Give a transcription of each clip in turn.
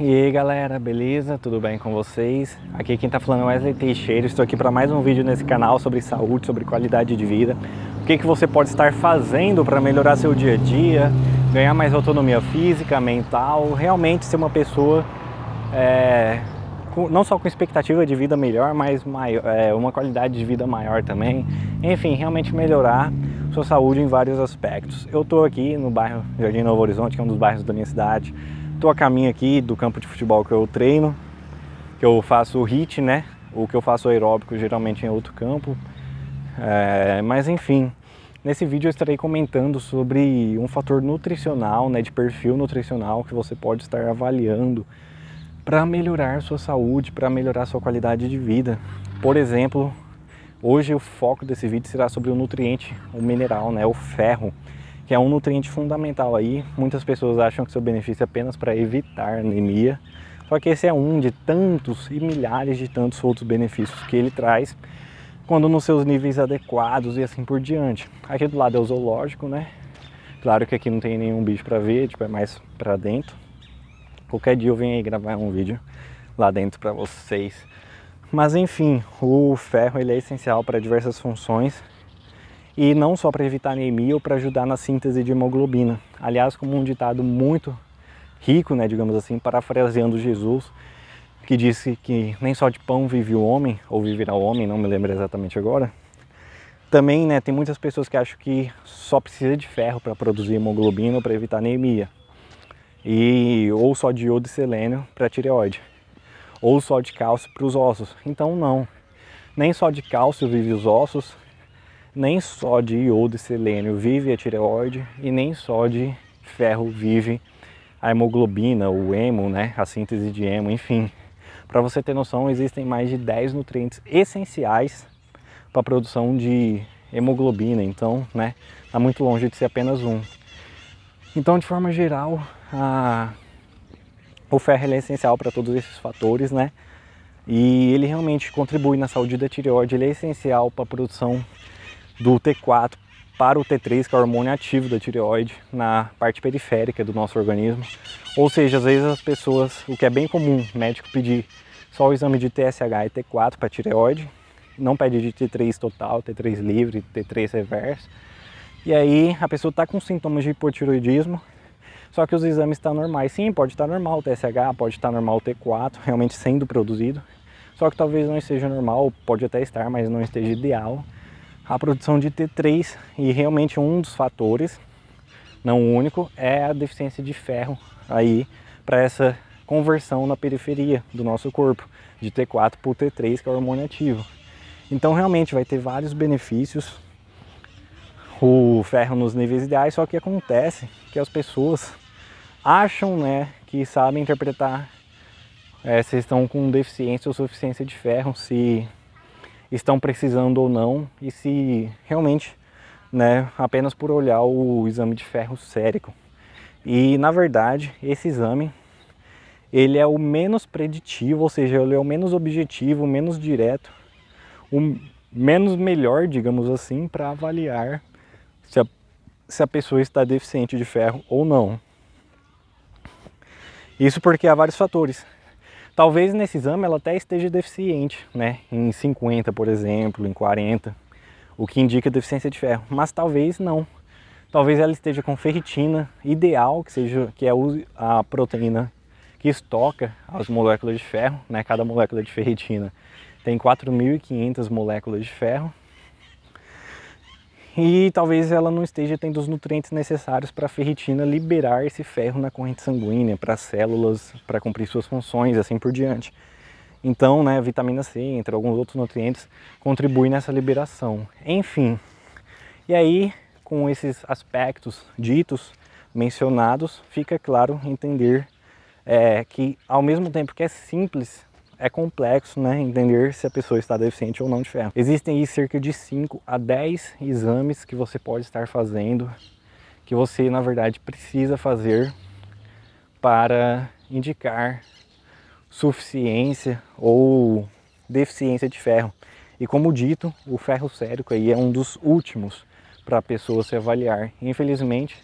E aí galera, beleza? Tudo bem com vocês? Aqui quem está falando é Wesley Teixeira, estou aqui para mais um vídeo nesse canal sobre saúde, sobre qualidade de vida. O que, que você pode estar fazendo para melhorar seu dia a dia, ganhar mais autonomia física, mental, realmente ser uma pessoa é, com, não só com expectativa de vida melhor, mas maior, é, uma qualidade de vida maior também. Enfim, realmente melhorar sua saúde em vários aspectos. Eu estou aqui no bairro Jardim Novo Horizonte, que é um dos bairros da minha cidade Estou a caminho aqui do campo de futebol que eu treino, que eu faço o hit né? O que eu faço aeróbico geralmente em é outro campo. É, mas enfim, nesse vídeo eu estarei comentando sobre um fator nutricional, né, de perfil nutricional que você pode estar avaliando para melhorar sua saúde, para melhorar sua qualidade de vida. Por exemplo, hoje o foco desse vídeo será sobre o nutriente, o mineral, né, o ferro que é um nutriente fundamental aí. Muitas pessoas acham que seu benefício é apenas para evitar anemia, só que esse é um de tantos e milhares de tantos outros benefícios que ele traz quando nos seus níveis adequados e assim por diante. Aqui do lado é o zoológico, né? Claro que aqui não tem nenhum bicho para ver, tipo, é mais para dentro. Qualquer dia eu venho aí gravar um vídeo lá dentro para vocês. Mas enfim, o ferro ele é essencial para diversas funções e não só para evitar anemia ou para ajudar na síntese de hemoglobina. Aliás, como um ditado muito rico, né, digamos assim, parafraseando Jesus, que disse que nem só de pão vive o homem, ou viverá o homem, não me lembro exatamente agora. Também, né, tem muitas pessoas que acham que só precisa de ferro para produzir hemoglobina ou para evitar anemia. E ou só de iodo e selênio para tireoide, ou só de cálcio para os ossos. Então não. Nem só de cálcio vive os ossos, nem só de iodo e selênio vive a tireoide e nem só de ferro vive a hemoglobina, o hemo, né, a síntese de hemo, enfim. Para você ter noção, existem mais de 10 nutrientes essenciais para a produção de hemoglobina, então, né, tá muito longe de ser apenas um. Então, de forma geral, a... o ferro é essencial para todos esses fatores, né? E ele realmente contribui na saúde da tireoide, ele é essencial para a produção do T4 para o T3, que é o hormônio ativo da tireoide, na parte periférica do nosso organismo. Ou seja, às vezes as pessoas, o que é bem comum, médico pedir só o exame de TSH e T4 para tireoide, não pede de T3 total, T3 livre, T3 reverso. E aí a pessoa está com sintomas de hipotiroidismo, só que os exames estão tá normais. Sim, pode estar tá normal o TSH, pode estar tá normal o T4, realmente sendo produzido. Só que talvez não esteja normal, pode até estar, mas não esteja ideal a produção de T3 e realmente um dos fatores, não o único, é a deficiência de ferro aí para essa conversão na periferia do nosso corpo, de T4 o T3, que é o hormônio ativo. Então realmente vai ter vários benefícios o ferro nos níveis ideais, só que acontece que as pessoas acham, né, que sabem interpretar é, se estão com deficiência ou suficiência de ferro, se estão precisando ou não e se realmente, né, apenas por olhar o exame de ferro sérico. E na verdade, esse exame ele é o menos preditivo, ou seja, ele é o menos objetivo, o menos direto, o menos melhor, digamos assim, para avaliar se a, se a pessoa está deficiente de ferro ou não. Isso porque há vários fatores. Talvez nesse exame ela até esteja deficiente, né? Em 50, por exemplo, em 40, o que indica deficiência de ferro, mas talvez não. Talvez ela esteja com ferritina ideal, que seja que é a proteína que estoca as moléculas de ferro, né? Cada molécula de ferritina tem 4.500 moléculas de ferro e talvez ela não esteja tendo os nutrientes necessários para a ferritina liberar esse ferro na corrente sanguínea, para as células, para cumprir suas funções, assim por diante. Então, né, a vitamina C, entre alguns outros nutrientes, contribui nessa liberação. Enfim, e aí, com esses aspectos ditos, mencionados, fica claro entender é, que, ao mesmo tempo que é simples é complexo né, entender se a pessoa está deficiente ou não de ferro. Existem aí cerca de 5 a 10 exames que você pode estar fazendo, que você na verdade precisa fazer para indicar suficiência ou deficiência de ferro. E como dito, o ferro sérico aí é um dos últimos para a pessoa se avaliar. Infelizmente,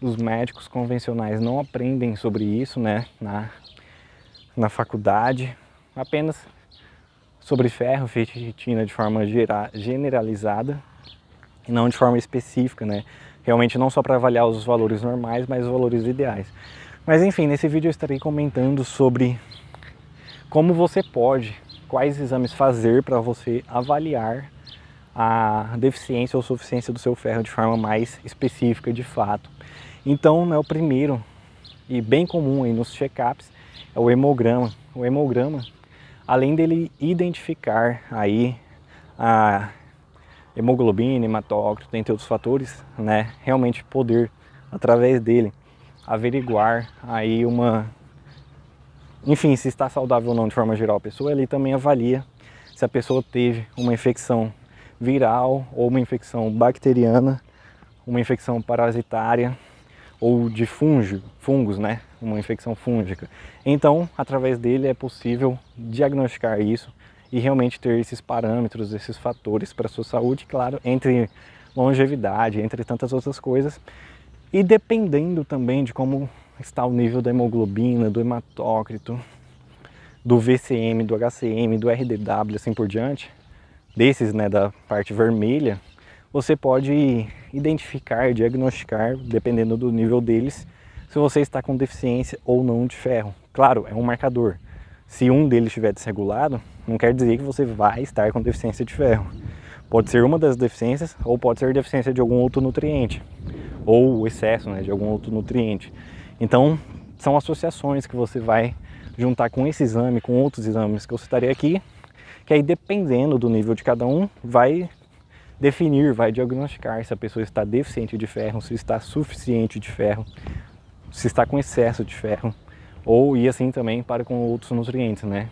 os médicos convencionais não aprendem sobre isso né, na, na faculdade, apenas sobre ferro, ferritina de forma generalizada e não de forma específica, né? Realmente não só para avaliar os valores normais, mas os valores ideais. Mas enfim, nesse vídeo eu estarei comentando sobre como você pode, quais exames fazer para você avaliar a deficiência ou suficiência do seu ferro de forma mais específica de fato. Então, né, o primeiro e bem comum aí nos check-ups é o hemograma. O hemograma além dele identificar aí a hemoglobina, hematócrito, entre outros fatores, né, realmente poder através dele averiguar aí uma enfim, se está saudável ou não de forma geral a pessoa, ele também avalia se a pessoa teve uma infecção viral ou uma infecção bacteriana, uma infecção parasitária, ou de fungo, fungos, né? Uma infecção fúngica. Então, através dele é possível diagnosticar isso e realmente ter esses parâmetros, esses fatores para a sua saúde, claro, entre longevidade, entre tantas outras coisas. E dependendo também de como está o nível da hemoglobina, do hematócrito, do VCM, do HCM, do RDW, assim por diante, desses, né, da parte vermelha, você pode identificar, diagnosticar, dependendo do nível deles, se você está com deficiência ou não de ferro. Claro, é um marcador. Se um deles estiver desregulado, não quer dizer que você vai estar com deficiência de ferro. Pode ser uma das deficiências ou pode ser deficiência de algum outro nutriente ou o excesso né, de algum outro nutriente. Então, são associações que você vai juntar com esse exame, com outros exames que eu citarei aqui, que aí dependendo do nível de cada um, vai definir, vai diagnosticar se a pessoa está deficiente de ferro, se está suficiente de ferro, se está com excesso de ferro, ou e assim também para com outros nutrientes, né?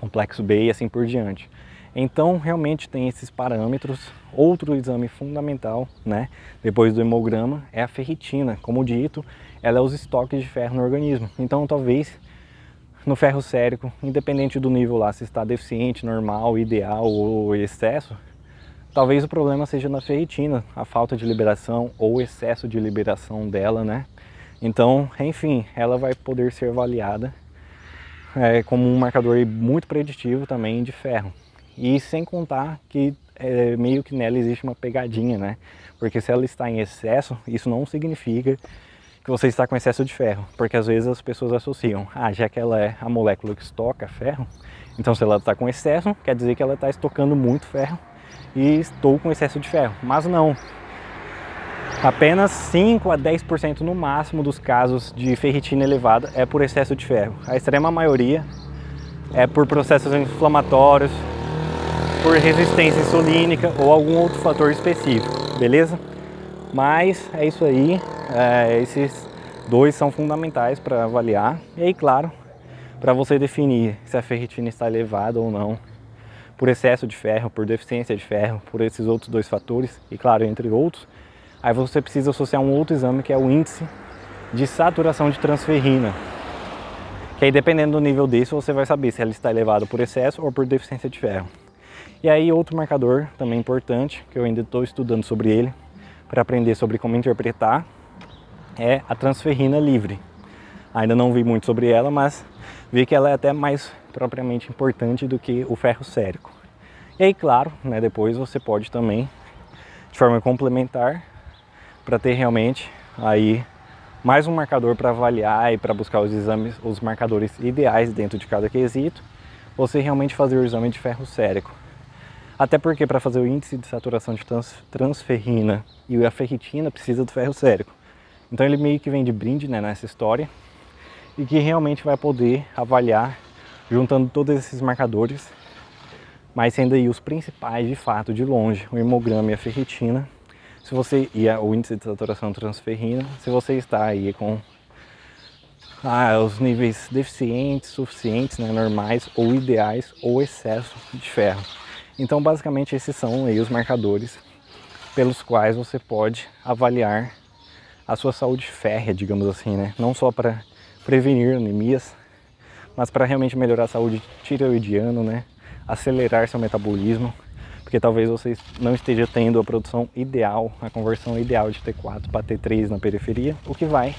Complexo B e assim por diante. Então, realmente tem esses parâmetros. Outro exame fundamental, né, depois do hemograma, é a ferritina. Como dito, ela é os estoques de ferro no organismo. Então, talvez no ferro sérico, independente do nível lá, se está deficiente, normal, ideal ou excesso, Talvez o problema seja na ferritina, a falta de liberação ou o excesso de liberação dela, né? Então, enfim, ela vai poder ser avaliada é, como um marcador muito preditivo também de ferro. E sem contar que é, meio que nela existe uma pegadinha, né? Porque se ela está em excesso, isso não significa que você está com excesso de ferro, porque às vezes as pessoas associam, ah, já que ela é a molécula que estoca ferro, então se ela está com excesso, quer dizer que ela está estocando muito ferro e estou com excesso de ferro. Mas não. Apenas 5 a 10% no máximo dos casos de ferritina elevada é por excesso de ferro. A extrema maioria é por processos inflamatórios, por resistência insulínica ou algum outro fator específico, beleza? Mas é isso aí, é, esses dois são fundamentais para avaliar. E aí, claro, para você definir se a ferritina está elevada ou não por excesso de ferro, por deficiência de ferro, por esses outros dois fatores e, claro, entre outros. Aí você precisa associar um outro exame que é o índice de saturação de transferrina. Que aí, dependendo do nível disso, você vai saber se ela está elevada por excesso ou por deficiência de ferro. E aí, outro marcador também importante, que eu ainda estou estudando sobre ele, para aprender sobre como interpretar, é a transferrina livre. Ainda não vi muito sobre ela, mas vi que ela é até mais propriamente importante do que o ferro sérico. E aí, claro, né, depois você pode também, de forma complementar, para ter realmente aí mais um marcador para avaliar e para buscar os exames, os marcadores ideais dentro de cada quesito, você realmente fazer o exame de ferro sérico. Até porque para fazer o índice de saturação de transferrina e a ferritina precisa do ferro sérico. Então ele meio que vem de brinde né, nessa história e que realmente vai poder avaliar juntando todos esses marcadores, mas sendo aí os principais de fato de longe, o hemograma e a ferritina, se você e a, o índice de saturação transferrina, se você está aí com ah, os níveis deficientes, suficientes, né, normais ou ideais ou excesso de ferro. Então, basicamente, esses são aí os marcadores pelos quais você pode avaliar a sua saúde férrea, digamos assim, né? Não só para prevenir anemias, mas para realmente melhorar a saúde tireoidiana, né? Acelerar seu metabolismo, porque talvez vocês não estejam tendo a produção ideal, a conversão ideal de T4 para T3 na periferia, o que vai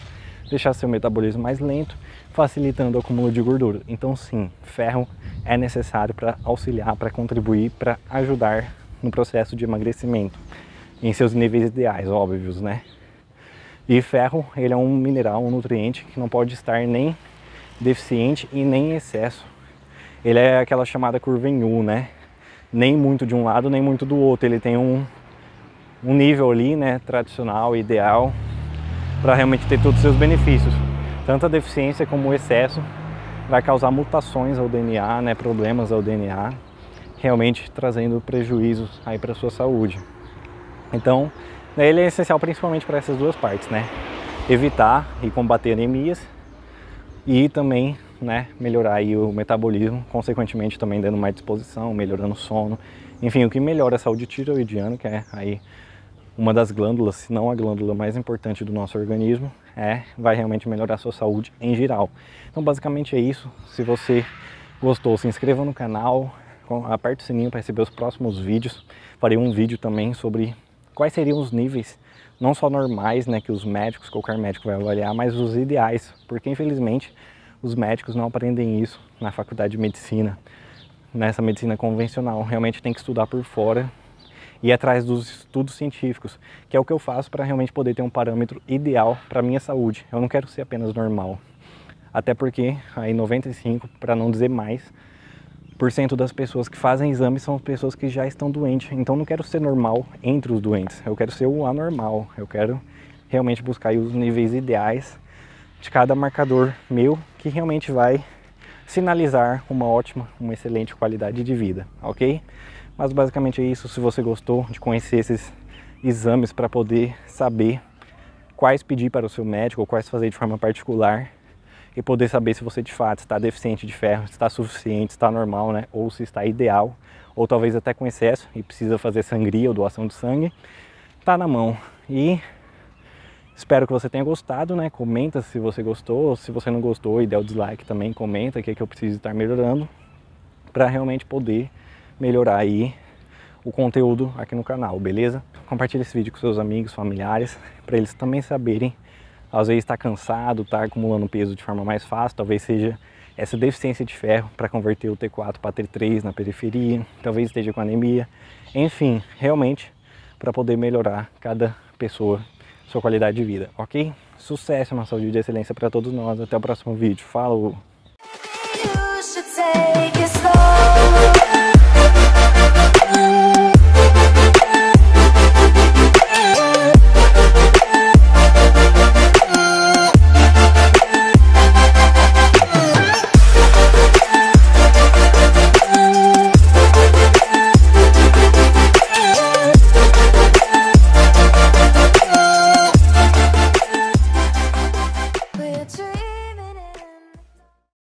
deixar seu metabolismo mais lento, facilitando o acúmulo de gordura. Então, sim, ferro é necessário para auxiliar, para contribuir, para ajudar no processo de emagrecimento, em seus níveis ideais, óbvios, né? E ferro, ele é um mineral, um nutriente que não pode estar nem deficiente e nem em excesso. Ele é aquela chamada curva em U, né? Nem muito de um lado, nem muito do outro. Ele tem um, um nível ali, né, tradicional, ideal, para realmente ter todos os seus benefícios. Tanto a deficiência como o excesso vai causar mutações ao DNA, né, problemas ao DNA, realmente trazendo prejuízos aí para sua saúde. Então, né, ele é essencial principalmente para essas duas partes, né? Evitar e combater anemias e também né, melhorar aí o metabolismo, consequentemente também dando mais disposição, melhorando o sono. Enfim, o que melhora a saúde tiroidiana, que é aí uma das glândulas, se não a glândula mais importante do nosso organismo, é vai realmente melhorar a sua saúde em geral. Então, basicamente é isso. Se você gostou, se inscreva no canal, aperte o sininho para receber os próximos vídeos. Farei um vídeo também sobre quais seriam os níveis não só normais, né, que os médicos, qualquer médico vai avaliar, mas os ideais, porque infelizmente os médicos não aprendem isso na faculdade de medicina, nessa medicina convencional. Realmente tem que estudar por fora e atrás dos estudos científicos, que é o que eu faço para realmente poder ter um parâmetro ideal para minha saúde. Eu não quero ser apenas normal. Até porque aí 95, para não dizer mais, 90% das pessoas que fazem exame são pessoas que já estão doentes. Então não quero ser normal entre os doentes, eu quero ser o anormal. Eu quero realmente buscar os níveis ideais de cada marcador meu que realmente vai sinalizar uma ótima, uma excelente qualidade de vida, ok? Mas basicamente é isso. Se você gostou de conhecer esses exames para poder saber quais pedir para o seu médico ou quais fazer de forma particular, e poder saber se você de fato está deficiente de ferro, está suficiente, está normal, né? Ou se está ideal, ou talvez até com excesso e precisa fazer sangria ou doação de sangue, tá na mão. E espero que você tenha gostado, né? Comenta se você gostou, se você não gostou e der o dislike também, comenta o que, é que eu preciso estar melhorando para realmente poder melhorar aí o conteúdo aqui no canal, beleza? Compartilhe esse vídeo com seus amigos, familiares, para eles também saberem às vezes está cansado, está acumulando peso de forma mais fácil, talvez seja essa deficiência de ferro para converter o T4 para T3 na periferia, talvez esteja com anemia, enfim, realmente para poder melhorar cada pessoa sua qualidade de vida, ok? Sucesso, uma saúde de excelência para todos nós. Até o próximo vídeo. Falou!